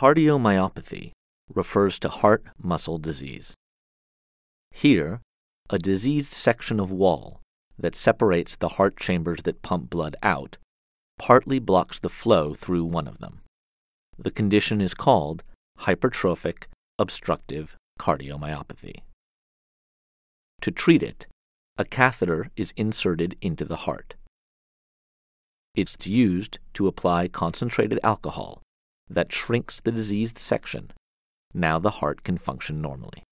Cardiomyopathy refers to heart muscle disease. Here, a diseased section of wall that separates the heart chambers that pump blood out partly blocks the flow through one of them. The condition is called hypertrophic obstructive cardiomyopathy. To treat it, a catheter is inserted into the heart. It's used to apply concentrated alcohol that shrinks the diseased section. Now the heart can function normally.